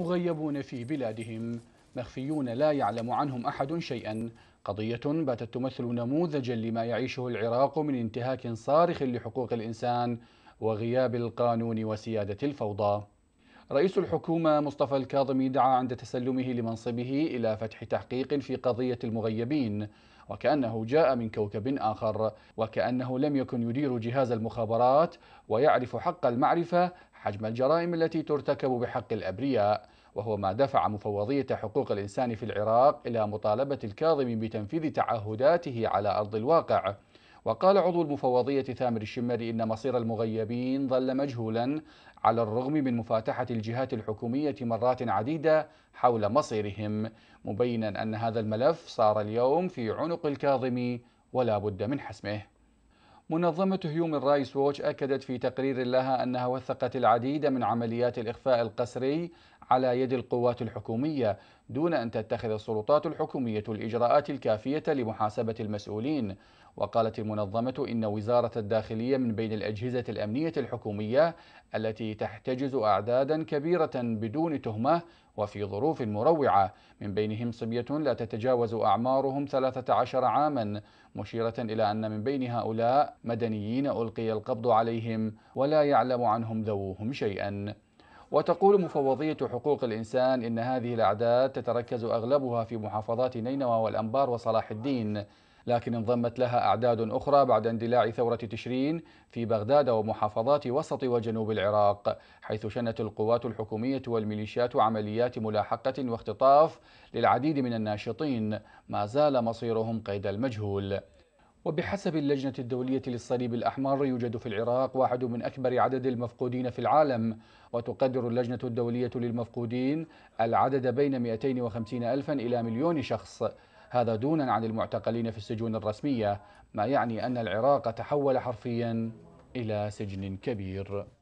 مغيبون في بلادهم مخفيون لا يعلم عنهم أحد شيئا قضية باتت تمثل نموذجا لما يعيشه العراق من انتهاك صارخ لحقوق الإنسان وغياب القانون وسيادة الفوضى رئيس الحكومة مصطفى الكاظمي دعا عند تسلمه لمنصبه إلى فتح تحقيق في قضية المغيبين وكأنه جاء من كوكب آخر وكأنه لم يكن يدير جهاز المخابرات ويعرف حق المعرفة حجم الجرائم التي ترتكب بحق الأبرياء وهو ما دفع مفوضية حقوق الإنسان في العراق إلى مطالبة الكاظمي بتنفيذ تعهداته على أرض الواقع وقال عضو المفوضية ثامر الشمري إن مصير المغيبين ظل مجهولا على الرغم من مفاتحة الجهات الحكومية مرات عديدة حول مصيرهم مبينا أن هذا الملف صار اليوم في عنق الكاظم ولا بد من حسمه منظمة هيومن رايس ووتش أكدت في تقرير لها أنها وثقت العديد من عمليات الإخفاء القسري على يد القوات الحكومية دون أن تتخذ السلطات الحكومية الإجراءات الكافية لمحاسبة المسؤولين وقالت المنظمة إن وزارة الداخلية من بين الأجهزة الأمنية الحكومية التي تحتجز أعدادا كبيرة بدون تهمة وفي ظروف مروعة من بينهم صبية لا تتجاوز أعمارهم 13 عاما مشيرة إلى أن من بين هؤلاء مدنيين ألقي القبض عليهم ولا يعلم عنهم ذووهم شيئا وتقول مفوضية حقوق الإنسان إن هذه الأعداد تتركز أغلبها في محافظات نينوى والأنبار وصلاح الدين لكن انضمت لها أعداد أخرى بعد اندلاع ثورة تشرين في بغداد ومحافظات وسط وجنوب العراق حيث شنت القوات الحكومية والميليشيات عمليات ملاحقة واختطاف للعديد من الناشطين ما زال مصيرهم قيد المجهول وبحسب اللجنة الدولية للصليب الأحمر يوجد في العراق واحد من أكبر عدد المفقودين في العالم وتقدر اللجنة الدولية للمفقودين العدد بين 250 ألفا إلى مليون شخص هذا دونا عن المعتقلين في السجون الرسمية ما يعني أن العراق تحول حرفيا إلى سجن كبير